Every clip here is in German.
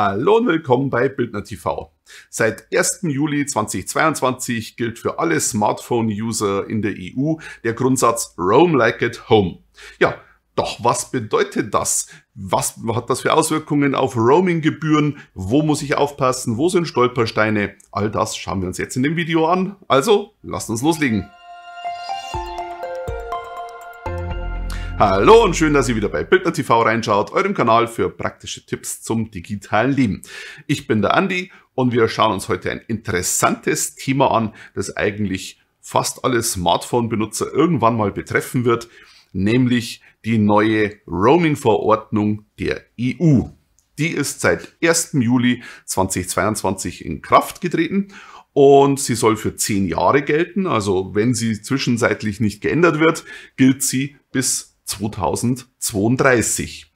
Hallo und willkommen bei Bildner TV. Seit 1. Juli 2022 gilt für alle Smartphone-User in der EU der Grundsatz Roam like at home. Ja, doch was bedeutet das? Was hat das für Auswirkungen auf Roaming-Gebühren? Wo muss ich aufpassen? Wo sind Stolpersteine? All das schauen wir uns jetzt in dem Video an. Also, lasst uns loslegen. Hallo und schön, dass ihr wieder bei Bildner TV reinschaut, eurem Kanal für praktische Tipps zum digitalen Leben. Ich bin der Andi und wir schauen uns heute ein interessantes Thema an, das eigentlich fast alle Smartphone-Benutzer irgendwann mal betreffen wird, nämlich die neue Roaming-Verordnung der EU. Die ist seit 1. Juli 2022 in Kraft getreten und sie soll für zehn Jahre gelten. Also wenn sie zwischenzeitlich nicht geändert wird, gilt sie bis 2032.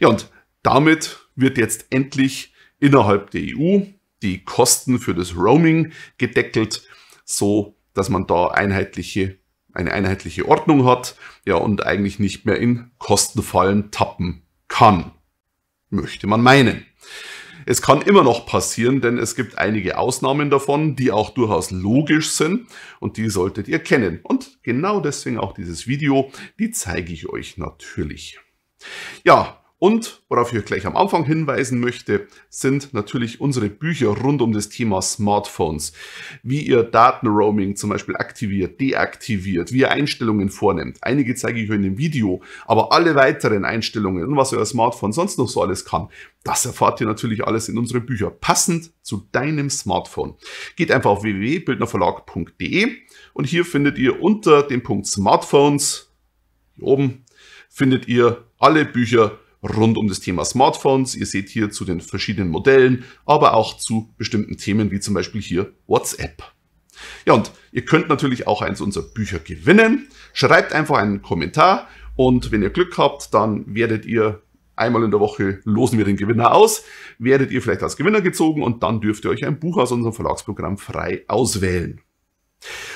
Ja, und damit wird jetzt endlich innerhalb der EU die Kosten für das Roaming gedeckelt, so dass man da einheitliche, eine einheitliche Ordnung hat, ja, und eigentlich nicht mehr in Kostenfallen tappen kann. Möchte man meinen. Es kann immer noch passieren, denn es gibt einige Ausnahmen davon, die auch durchaus logisch sind und die solltet ihr kennen. Und Genau deswegen auch dieses Video, die zeige ich euch natürlich. Ja, und worauf ich euch gleich am Anfang hinweisen möchte, sind natürlich unsere Bücher rund um das Thema Smartphones. Wie ihr Datenroaming zum Beispiel aktiviert, deaktiviert, wie ihr Einstellungen vornehmt. Einige zeige ich euch in dem Video, aber alle weiteren Einstellungen und was euer Smartphone sonst noch so alles kann, das erfahrt ihr natürlich alles in unseren Büchern, passend zu deinem Smartphone. Geht einfach auf www.bildnerverlag.de und hier findet ihr unter dem Punkt Smartphones, hier oben, findet ihr alle Bücher rund um das Thema Smartphones. Ihr seht hier zu den verschiedenen Modellen, aber auch zu bestimmten Themen wie zum Beispiel hier WhatsApp. Ja, und ihr könnt natürlich auch eins unserer Bücher gewinnen. Schreibt einfach einen Kommentar und wenn ihr Glück habt, dann werdet ihr einmal in der Woche losen wir den Gewinner aus, werdet ihr vielleicht als Gewinner gezogen und dann dürft ihr euch ein Buch aus unserem Verlagsprogramm frei auswählen.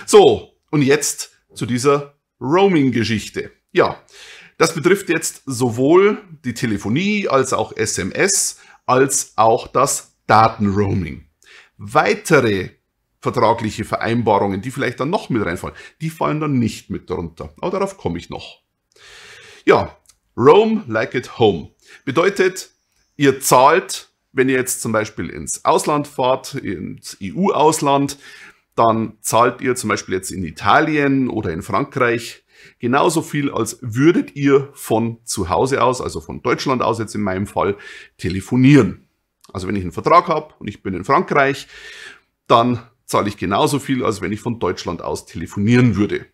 So, und jetzt zu dieser Roaming-Geschichte. Ja, das betrifft jetzt sowohl die Telefonie als auch SMS als auch das Datenroaming. Weitere vertragliche Vereinbarungen, die vielleicht dann noch mit reinfallen, die fallen dann nicht mit darunter. Aber darauf komme ich noch. Ja, Roam like at home bedeutet, ihr zahlt, wenn ihr jetzt zum Beispiel ins Ausland fahrt, ins EU-Ausland, dann zahlt ihr zum Beispiel jetzt in Italien oder in Frankreich genauso viel, als würdet ihr von zu Hause aus, also von Deutschland aus jetzt in meinem Fall, telefonieren. Also wenn ich einen Vertrag habe und ich bin in Frankreich, dann zahle ich genauso viel, als wenn ich von Deutschland aus telefonieren würde.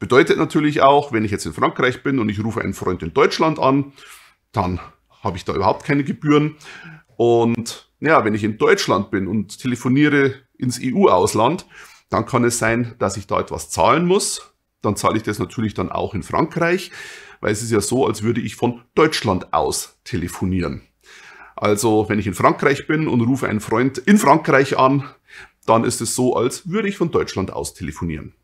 Bedeutet natürlich auch, wenn ich jetzt in Frankreich bin und ich rufe einen Freund in Deutschland an, dann habe ich da überhaupt keine Gebühren. Und ja, wenn ich in Deutschland bin und telefoniere ins EU-Ausland, dann kann es sein, dass ich da etwas zahlen muss. Dann zahle ich das natürlich dann auch in Frankreich, weil es ist ja so, als würde ich von Deutschland aus telefonieren. Also wenn ich in Frankreich bin und rufe einen Freund in Frankreich an, dann ist es so, als würde ich von Deutschland aus telefonieren.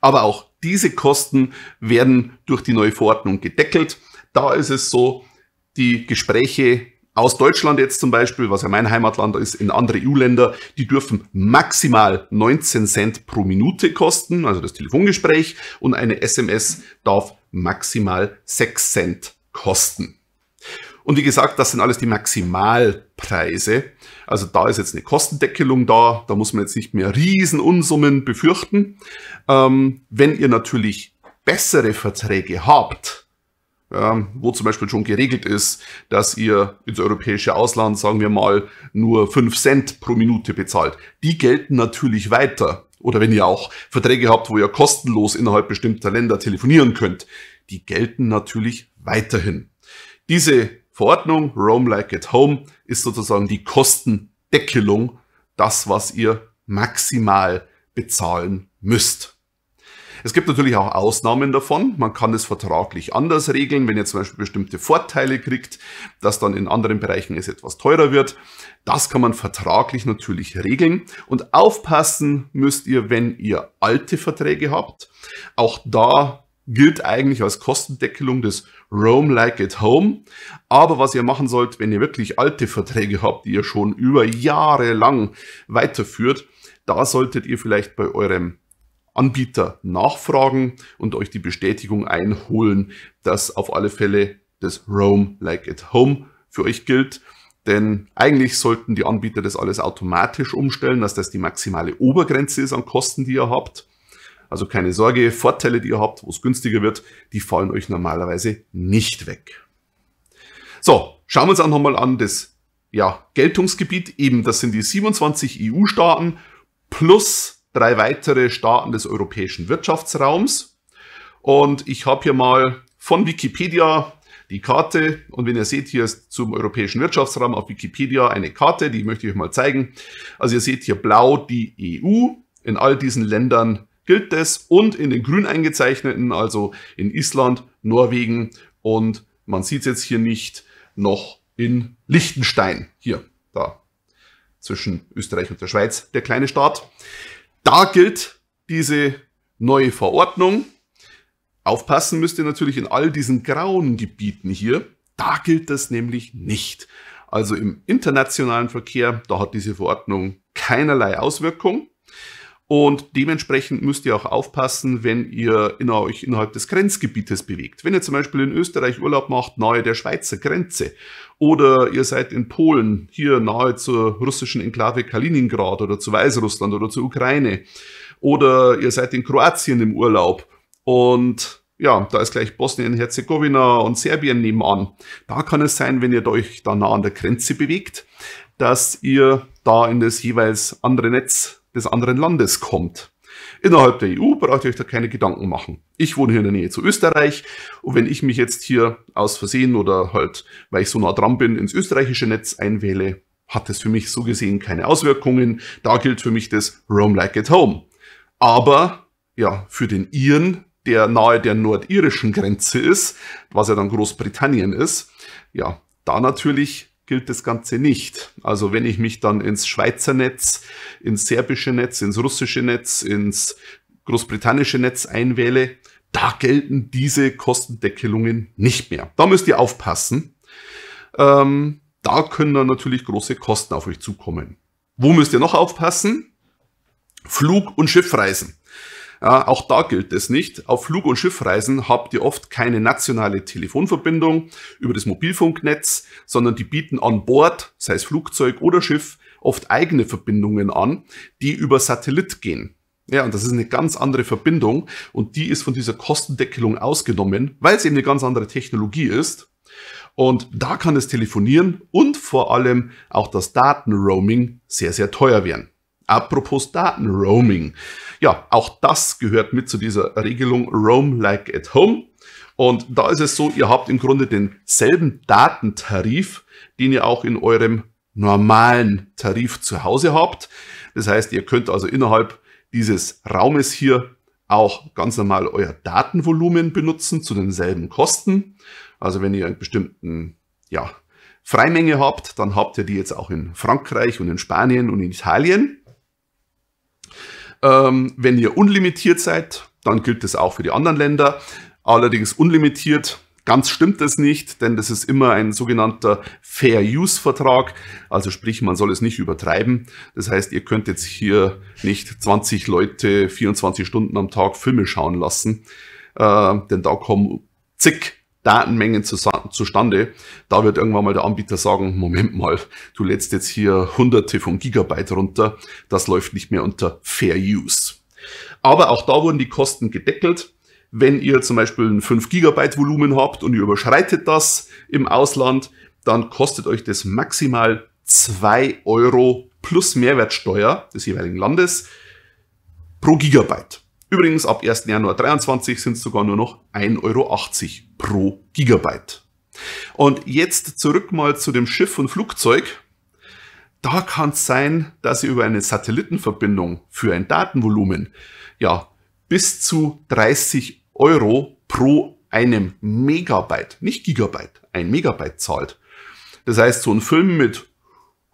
Aber auch diese Kosten werden durch die neue Verordnung gedeckelt. Da ist es so, die Gespräche aus Deutschland jetzt zum Beispiel, was ja mein Heimatland ist, in andere EU-Länder, die dürfen maximal 19 Cent pro Minute kosten, also das Telefongespräch, und eine SMS darf maximal 6 Cent kosten. Und wie gesagt, das sind alles die Maximalpreise. Also da ist jetzt eine Kostendeckelung da, da muss man jetzt nicht mehr riesen Unsummen befürchten. Ähm, wenn ihr natürlich bessere Verträge habt, ähm, wo zum Beispiel schon geregelt ist, dass ihr ins europäische Ausland, sagen wir mal, nur 5 Cent pro Minute bezahlt. Die gelten natürlich weiter. Oder wenn ihr auch Verträge habt, wo ihr kostenlos innerhalb bestimmter Länder telefonieren könnt, die gelten natürlich weiterhin. Diese Verordnung, Roam Like at Home, ist sozusagen die Kostendeckelung, das, was ihr maximal bezahlen müsst. Es gibt natürlich auch Ausnahmen davon. Man kann es vertraglich anders regeln, wenn ihr zum Beispiel bestimmte Vorteile kriegt, dass dann in anderen Bereichen es etwas teurer wird. Das kann man vertraglich natürlich regeln. Und aufpassen müsst ihr, wenn ihr alte Verträge habt. Auch da gilt eigentlich als Kostendeckelung des Roam Like at Home. Aber was ihr machen sollt, wenn ihr wirklich alte Verträge habt, die ihr schon über Jahre lang weiterführt, da solltet ihr vielleicht bei eurem Anbieter nachfragen und euch die Bestätigung einholen, dass auf alle Fälle das Roam Like at Home für euch gilt. Denn eigentlich sollten die Anbieter das alles automatisch umstellen, dass das die maximale Obergrenze ist an Kosten, die ihr habt. Also keine Sorge, Vorteile, die ihr habt, wo es günstiger wird, die fallen euch normalerweise nicht weg. So, schauen wir uns auch nochmal an das ja, Geltungsgebiet. Eben, das sind die 27 EU-Staaten plus drei weitere Staaten des europäischen Wirtschaftsraums. Und ich habe hier mal von Wikipedia die Karte. Und wenn ihr seht, hier ist zum europäischen Wirtschaftsraum auf Wikipedia eine Karte, die möchte ich euch mal zeigen. Also ihr seht hier blau die EU. In all diesen Ländern gilt das. Und in den grün eingezeichneten, also in Island, Norwegen und man sieht es jetzt hier nicht, noch in Liechtenstein. Hier, da zwischen Österreich und der Schweiz, der kleine Staat da gilt diese neue Verordnung. Aufpassen müsst ihr natürlich in all diesen grauen Gebieten hier. Da gilt das nämlich nicht. Also im internationalen Verkehr, da hat diese Verordnung keinerlei Auswirkungen. Und dementsprechend müsst ihr auch aufpassen, wenn ihr in euch innerhalb des Grenzgebietes bewegt. Wenn ihr zum Beispiel in Österreich Urlaub macht, nahe der Schweizer Grenze, oder ihr seid in Polen, hier nahe zur russischen Enklave Kaliningrad oder zu Weißrussland oder zur Ukraine, oder ihr seid in Kroatien im Urlaub und ja, da ist gleich Bosnien-Herzegowina und Serbien nebenan. Da kann es sein, wenn ihr euch da nah an der Grenze bewegt, dass ihr da in das jeweils andere Netz des anderen Landes kommt. Innerhalb der EU braucht ihr euch da keine Gedanken machen. Ich wohne hier in der Nähe zu Österreich und wenn ich mich jetzt hier aus Versehen oder halt, weil ich so nah dran bin, ins österreichische Netz einwähle, hat das für mich so gesehen keine Auswirkungen. Da gilt für mich das Roam like at home. Aber ja, für den Iren, der nahe der nordirischen Grenze ist, was ja dann Großbritannien ist, ja, da natürlich gilt das Ganze nicht. Also wenn ich mich dann ins Schweizer Netz, ins serbische Netz, ins russische Netz, ins großbritannische Netz einwähle, da gelten diese Kostendeckelungen nicht mehr. Da müsst ihr aufpassen. Ähm, da können dann natürlich große Kosten auf euch zukommen. Wo müsst ihr noch aufpassen? Flug- und Schiffreisen. Ja, auch da gilt es nicht. Auf Flug- und Schiffreisen habt ihr oft keine nationale Telefonverbindung über das Mobilfunknetz, sondern die bieten an Bord, sei es Flugzeug oder Schiff, oft eigene Verbindungen an, die über Satellit gehen. Ja, und das ist eine ganz andere Verbindung und die ist von dieser Kostendeckelung ausgenommen, weil es eben eine ganz andere Technologie ist. Und da kann das Telefonieren und vor allem auch das Datenroaming sehr, sehr teuer werden. Apropos Datenroaming. Ja, auch das gehört mit zu dieser Regelung Roam Like at Home. Und da ist es so, ihr habt im Grunde denselben Datentarif, den ihr auch in eurem normalen Tarif zu Hause habt. Das heißt, ihr könnt also innerhalb dieses Raumes hier auch ganz normal euer Datenvolumen benutzen zu denselben Kosten. Also wenn ihr einen bestimmten ja, Freimenge habt, dann habt ihr die jetzt auch in Frankreich und in Spanien und in Italien. Ähm, wenn ihr unlimitiert seid, dann gilt das auch für die anderen Länder. Allerdings unlimitiert Ganz stimmt das nicht, denn das ist immer ein sogenannter Fair Use Vertrag. Also sprich, man soll es nicht übertreiben. Das heißt, ihr könnt jetzt hier nicht 20 Leute 24 Stunden am Tag Filme schauen lassen, äh, denn da kommen zig Datenmengen zustande. Da wird irgendwann mal der Anbieter sagen, Moment mal, du lädst jetzt hier hunderte von Gigabyte runter. Das läuft nicht mehr unter Fair Use. Aber auch da wurden die Kosten gedeckelt. Wenn ihr zum Beispiel ein 5 Gigabyte Volumen habt und ihr überschreitet das im Ausland, dann kostet euch das maximal 2 Euro plus Mehrwertsteuer des jeweiligen Landes pro Gigabyte. Übrigens, ab 1. Januar 2023 sind es sogar nur noch 1,80 Euro pro Gigabyte. Und jetzt zurück mal zu dem Schiff und Flugzeug. Da kann es sein, dass ihr über eine Satellitenverbindung für ein Datenvolumen ja bis zu 30 Euro pro einem Megabyte, nicht Gigabyte, ein Megabyte zahlt. Das heißt, so ein Film mit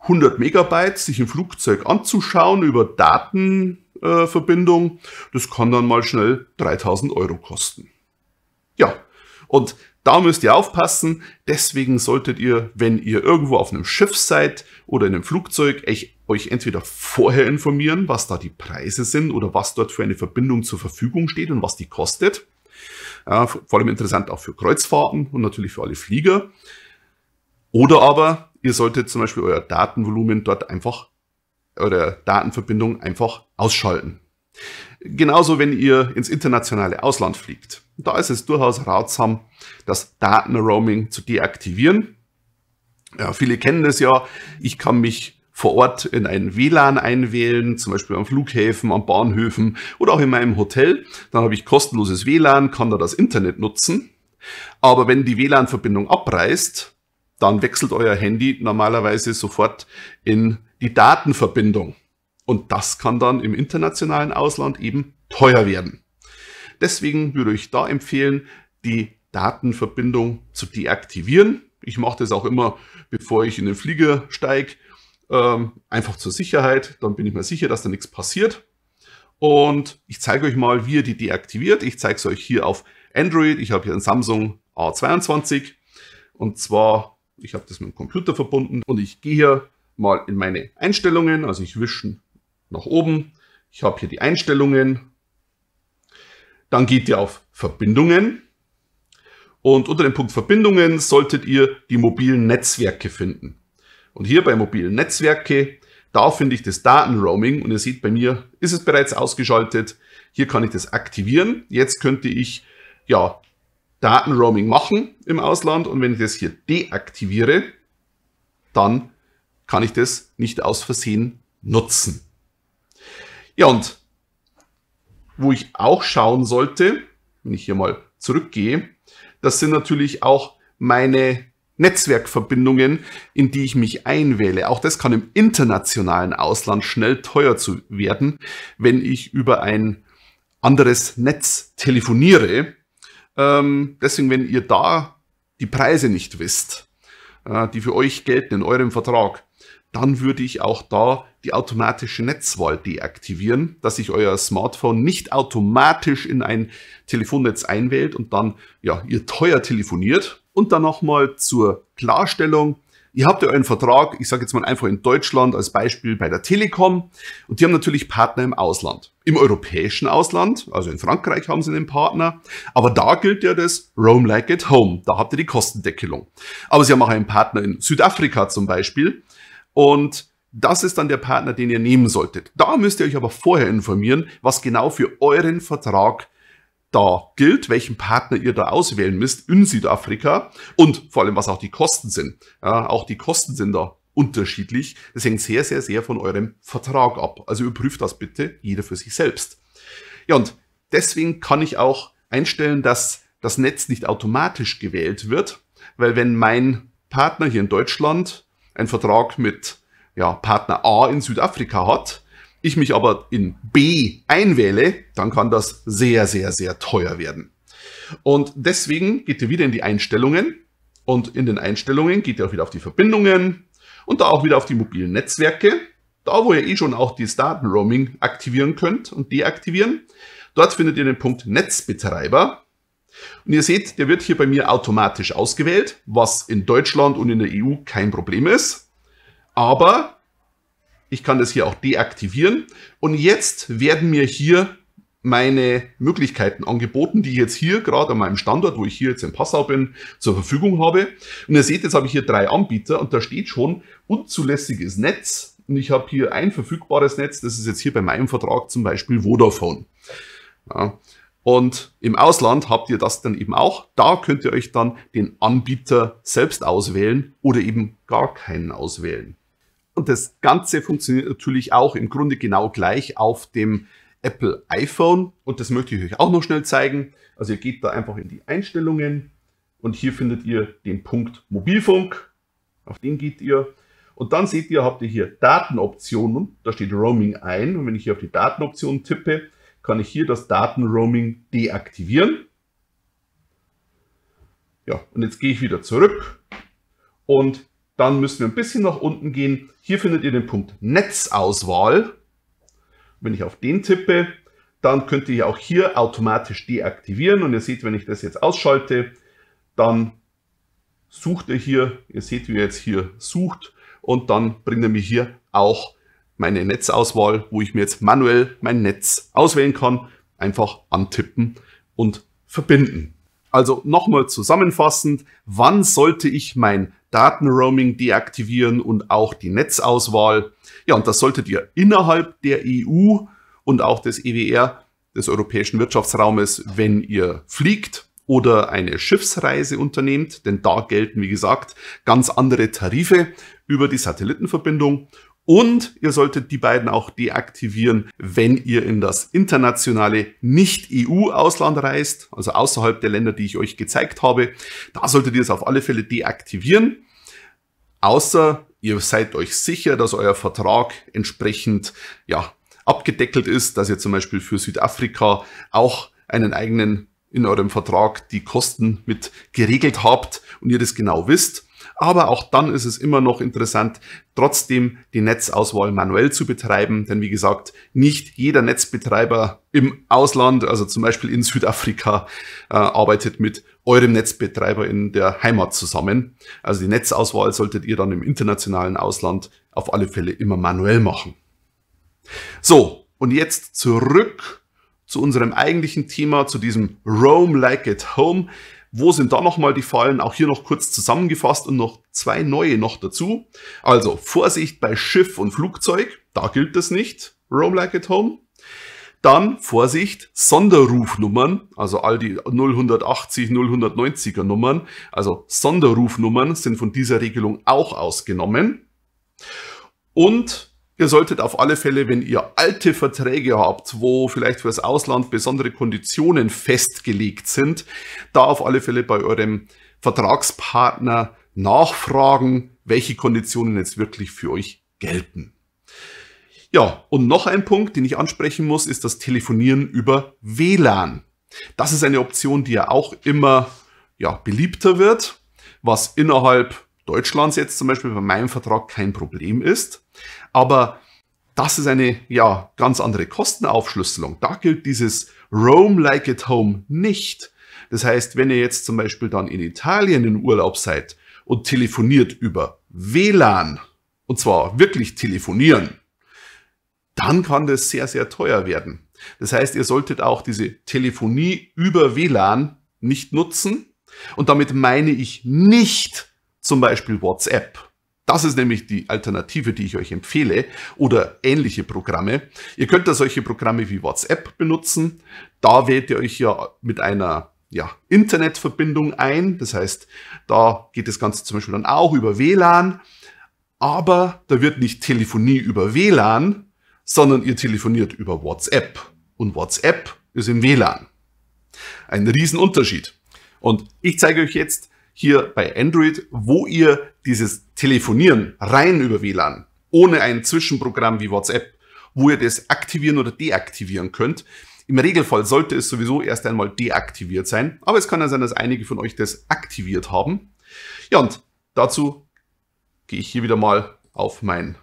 100 Megabyte sich im Flugzeug anzuschauen über Daten, äh, Verbindung. Das kann dann mal schnell 3000 Euro kosten. Ja, und da müsst ihr aufpassen. Deswegen solltet ihr, wenn ihr irgendwo auf einem Schiff seid oder in einem Flugzeug, euch entweder vorher informieren, was da die Preise sind oder was dort für eine Verbindung zur Verfügung steht und was die kostet. Ja, vor allem interessant auch für Kreuzfahrten und natürlich für alle Flieger. Oder aber ihr solltet zum Beispiel euer Datenvolumen dort einfach oder Datenverbindung einfach ausschalten. Genauso, wenn ihr ins internationale Ausland fliegt. Da ist es durchaus ratsam, das Datenroaming zu deaktivieren. Ja, viele kennen das ja. Ich kann mich vor Ort in ein WLAN einwählen, zum Beispiel am Flughäfen, am Bahnhöfen oder auch in meinem Hotel. Dann habe ich kostenloses WLAN, kann da das Internet nutzen. Aber wenn die WLAN-Verbindung abreißt, dann wechselt euer Handy normalerweise sofort in die Datenverbindung. Und das kann dann im internationalen Ausland eben teuer werden. Deswegen würde ich da empfehlen, die Datenverbindung zu deaktivieren. Ich mache das auch immer, bevor ich in den Flieger steige, ähm, einfach zur Sicherheit. Dann bin ich mir sicher, dass da nichts passiert. Und ich zeige euch mal, wie ihr die deaktiviert. Ich zeige es euch hier auf Android. Ich habe hier ein Samsung A22. Und zwar ich habe das mit dem Computer verbunden und ich gehe hier mal in meine Einstellungen, also ich wische nach oben. Ich habe hier die Einstellungen. Dann geht ihr auf Verbindungen. Und unter dem Punkt Verbindungen solltet ihr die mobilen Netzwerke finden. Und hier bei mobilen Netzwerke, da finde ich das Datenroaming. Und ihr seht, bei mir ist es bereits ausgeschaltet. Hier kann ich das aktivieren. Jetzt könnte ich ja Datenroaming machen im Ausland und wenn ich das hier deaktiviere, dann kann ich das nicht aus Versehen nutzen. Ja, und wo ich auch schauen sollte, wenn ich hier mal zurückgehe, das sind natürlich auch meine Netzwerkverbindungen, in die ich mich einwähle. Auch das kann im internationalen Ausland schnell teuer zu werden, wenn ich über ein anderes Netz telefoniere ähm, deswegen, wenn ihr da die Preise nicht wisst, äh, die für euch gelten in eurem Vertrag, dann würde ich auch da die automatische Netzwahl deaktivieren, dass sich euer Smartphone nicht automatisch in ein Telefonnetz einwählt und dann ja ihr teuer telefoniert. Und dann nochmal zur Klarstellung, ihr habt ja euren Vertrag, ich sage jetzt mal einfach in Deutschland als Beispiel bei der Telekom und die haben natürlich Partner im Ausland. Im europäischen Ausland, also in Frankreich haben sie einen Partner, aber da gilt ja das Roam Like at Home, da habt ihr die Kostendeckelung. Aber sie haben auch einen Partner in Südafrika zum Beispiel und das ist dann der Partner, den ihr nehmen solltet. Da müsst ihr euch aber vorher informieren, was genau für euren Vertrag da gilt, welchen Partner ihr da auswählen müsst in Südafrika und vor allem, was auch die Kosten sind. Ja, auch die Kosten sind da unterschiedlich. Das hängt sehr, sehr, sehr von eurem Vertrag ab. Also überprüft das bitte jeder für sich selbst. Ja, und deswegen kann ich auch einstellen, dass das Netz nicht automatisch gewählt wird, weil wenn mein Partner hier in Deutschland einen Vertrag mit ja, Partner A in Südafrika hat, ich mich aber in B einwähle, dann kann das sehr, sehr, sehr teuer werden. Und deswegen geht ihr wieder in die Einstellungen und in den Einstellungen geht ihr auch wieder auf die Verbindungen und da auch wieder auf die mobilen Netzwerke. Da, wo ihr eh schon auch das Datenroaming aktivieren könnt und deaktivieren. Dort findet ihr den Punkt Netzbetreiber. Und ihr seht, der wird hier bei mir automatisch ausgewählt, was in Deutschland und in der EU kein Problem ist. Aber ich kann das hier auch deaktivieren. Und jetzt werden mir hier meine Möglichkeiten angeboten, die ich jetzt hier gerade an meinem Standort, wo ich hier jetzt in Passau bin, zur Verfügung habe. Und ihr seht, jetzt habe ich hier drei Anbieter und da steht schon unzulässiges Netz. Und ich habe hier ein verfügbares Netz, das ist jetzt hier bei meinem Vertrag zum Beispiel Vodafone. Ja. Und im Ausland habt ihr das dann eben auch. Da könnt ihr euch dann den Anbieter selbst auswählen oder eben gar keinen auswählen. Und das Ganze funktioniert natürlich auch im Grunde genau gleich auf dem Apple iPhone. Und das möchte ich euch auch noch schnell zeigen. Also ihr geht da einfach in die Einstellungen und hier findet ihr den Punkt Mobilfunk. Auf den geht ihr. Und dann seht ihr, habt ihr hier Datenoptionen. Da steht Roaming ein. Und wenn ich hier auf die Datenoptionen tippe, kann ich hier das Datenroaming deaktivieren. Ja, und jetzt gehe ich wieder zurück und dann müssen wir ein bisschen nach unten gehen. Hier findet ihr den Punkt Netzauswahl. Wenn ich auf den tippe, dann könnt ihr auch hier automatisch deaktivieren. Und ihr seht, wenn ich das jetzt ausschalte, dann sucht ihr hier, ihr seht, wie ihr jetzt hier sucht und dann bringt ihr mir hier auch meine Netzauswahl, wo ich mir jetzt manuell mein Netz auswählen kann, einfach antippen und verbinden. Also nochmal zusammenfassend, wann sollte ich mein Datenroaming deaktivieren und auch die Netzauswahl. Ja, und das solltet ihr innerhalb der EU und auch des EWR, des Europäischen Wirtschaftsraumes, wenn ihr fliegt oder eine Schiffsreise unternehmt, denn da gelten, wie gesagt, ganz andere Tarife über die Satellitenverbindung und ihr solltet die beiden auch deaktivieren, wenn ihr in das internationale Nicht-EU-Ausland reist, also außerhalb der Länder, die ich euch gezeigt habe. Da solltet ihr es auf alle Fälle deaktivieren. Außer ihr seid euch sicher, dass euer Vertrag entsprechend ja, abgedeckelt ist, dass ihr zum Beispiel für Südafrika auch einen eigenen in eurem Vertrag die Kosten mit geregelt habt und ihr das genau wisst. Aber auch dann ist es immer noch interessant, trotzdem die Netzauswahl manuell zu betreiben, denn wie gesagt, nicht jeder Netzbetreiber im Ausland, also zum Beispiel in Südafrika, äh, arbeitet mit eurem Netzbetreiber in der Heimat zusammen. Also die Netzauswahl solltet ihr dann im internationalen Ausland auf alle Fälle immer manuell machen. So, und jetzt zurück zu unserem eigentlichen Thema, zu diesem Roam Like at Home. Wo sind da nochmal die Fallen? Auch hier noch kurz zusammengefasst und noch zwei neue noch dazu. Also Vorsicht bei Schiff und Flugzeug, da gilt das nicht. Roam like at home. Dann Vorsicht, Sonderrufnummern, also all die 080, 090er Nummern, also Sonderrufnummern sind von dieser Regelung auch ausgenommen. Und Ihr solltet auf alle Fälle, wenn ihr alte Verträge habt, wo vielleicht fürs Ausland besondere Konditionen festgelegt sind, da auf alle Fälle bei eurem Vertragspartner nachfragen, welche Konditionen jetzt wirklich für euch gelten. Ja, und noch ein Punkt, den ich ansprechen muss, ist das Telefonieren über WLAN. Das ist eine Option, die ja auch immer ja, beliebter wird, was innerhalb Deutschlands jetzt zum Beispiel bei meinem Vertrag kein Problem ist. Aber das ist eine ja, ganz andere Kostenaufschlüsselung. Da gilt dieses Roam like at home nicht. Das heißt, wenn ihr jetzt zum Beispiel dann in Italien in Urlaub seid und telefoniert über WLAN, und zwar wirklich telefonieren, dann kann das sehr, sehr teuer werden. Das heißt, ihr solltet auch diese Telefonie über WLAN nicht nutzen. Und damit meine ich nicht zum Beispiel WhatsApp. Das ist nämlich die Alternative, die ich euch empfehle oder ähnliche Programme. Ihr könnt da solche Programme wie WhatsApp benutzen. Da wählt ihr euch ja mit einer ja, Internetverbindung ein. Das heißt, da geht das Ganze zum Beispiel dann auch über WLAN. Aber da wird nicht Telefonie über WLAN, sondern ihr telefoniert über WhatsApp. Und WhatsApp ist im WLAN. Ein Riesenunterschied. Und ich zeige euch jetzt, hier bei Android, wo ihr dieses Telefonieren rein über WLAN, ohne ein Zwischenprogramm wie WhatsApp, wo ihr das aktivieren oder deaktivieren könnt. Im Regelfall sollte es sowieso erst einmal deaktiviert sein, aber es kann ja sein, dass einige von euch das aktiviert haben. Ja, und dazu gehe ich hier wieder mal auf mein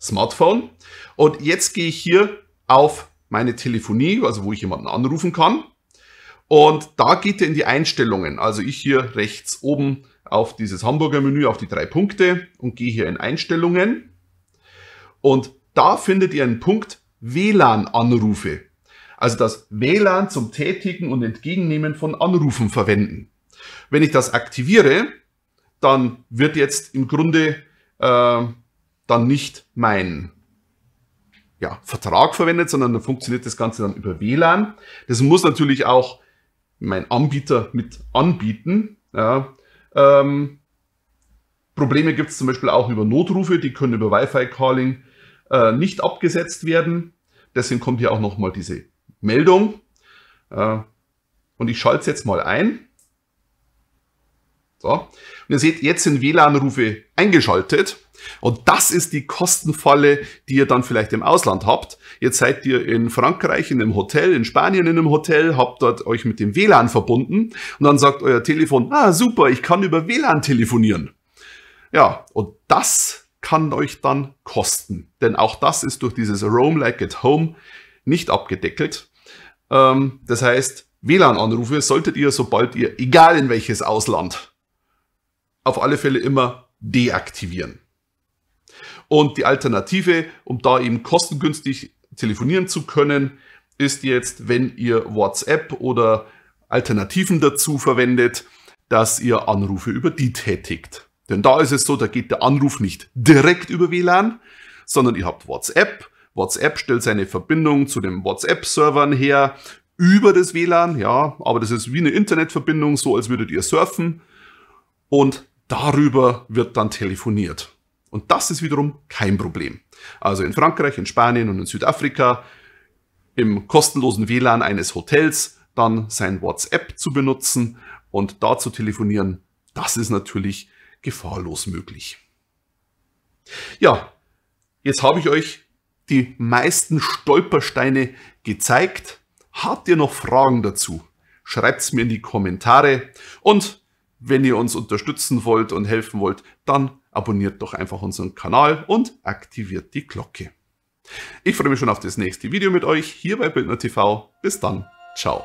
Smartphone und jetzt gehe ich hier auf meine Telefonie, also wo ich jemanden anrufen kann und da geht ihr in die Einstellungen. Also ich hier rechts oben auf dieses Hamburger Menü, auf die drei Punkte und gehe hier in Einstellungen. Und da findet ihr einen Punkt WLAN-Anrufe. Also das WLAN zum Tätigen und Entgegennehmen von Anrufen verwenden. Wenn ich das aktiviere, dann wird jetzt im Grunde äh, dann nicht mein ja, Vertrag verwendet, sondern dann funktioniert das Ganze dann über WLAN. Das muss natürlich auch mein Anbieter mit anbieten. Ja, ähm, Probleme gibt es zum Beispiel auch über Notrufe, die können über Wi-Fi-Calling äh, nicht abgesetzt werden. Deswegen kommt hier auch nochmal diese Meldung. Äh, und ich schalte es jetzt mal ein. So. Und ihr seht, jetzt sind WLAN-Rufe eingeschaltet. Und das ist die Kostenfalle, die ihr dann vielleicht im Ausland habt. Jetzt seid ihr in Frankreich in einem Hotel, in Spanien in einem Hotel, habt dort euch mit dem WLAN verbunden und dann sagt euer Telefon, ah super, ich kann über WLAN telefonieren. Ja, und das kann euch dann kosten. Denn auch das ist durch dieses Roam Like at Home nicht abgedeckelt. Ähm, das heißt, WLAN-Anrufe solltet ihr, sobald ihr, egal in welches Ausland, auf alle Fälle immer deaktivieren. Und die Alternative, um da eben kostengünstig telefonieren zu können, ist jetzt, wenn ihr WhatsApp oder Alternativen dazu verwendet, dass ihr Anrufe über die tätigt. Denn da ist es so, da geht der Anruf nicht direkt über WLAN, sondern ihr habt WhatsApp. WhatsApp stellt seine Verbindung zu den WhatsApp-Servern her über das WLAN, ja, aber das ist wie eine Internetverbindung, so als würdet ihr surfen. Und Darüber wird dann telefoniert. Und das ist wiederum kein Problem. Also in Frankreich, in Spanien und in Südafrika im kostenlosen WLAN eines Hotels dann sein WhatsApp zu benutzen und da zu telefonieren, das ist natürlich gefahrlos möglich. Ja, jetzt habe ich euch die meisten Stolpersteine gezeigt. Habt ihr noch Fragen dazu? Schreibt es mir in die Kommentare und wenn ihr uns unterstützen wollt und helfen wollt, dann abonniert doch einfach unseren Kanal und aktiviert die Glocke. Ich freue mich schon auf das nächste Video mit euch hier bei Bildner TV. Bis dann. Ciao.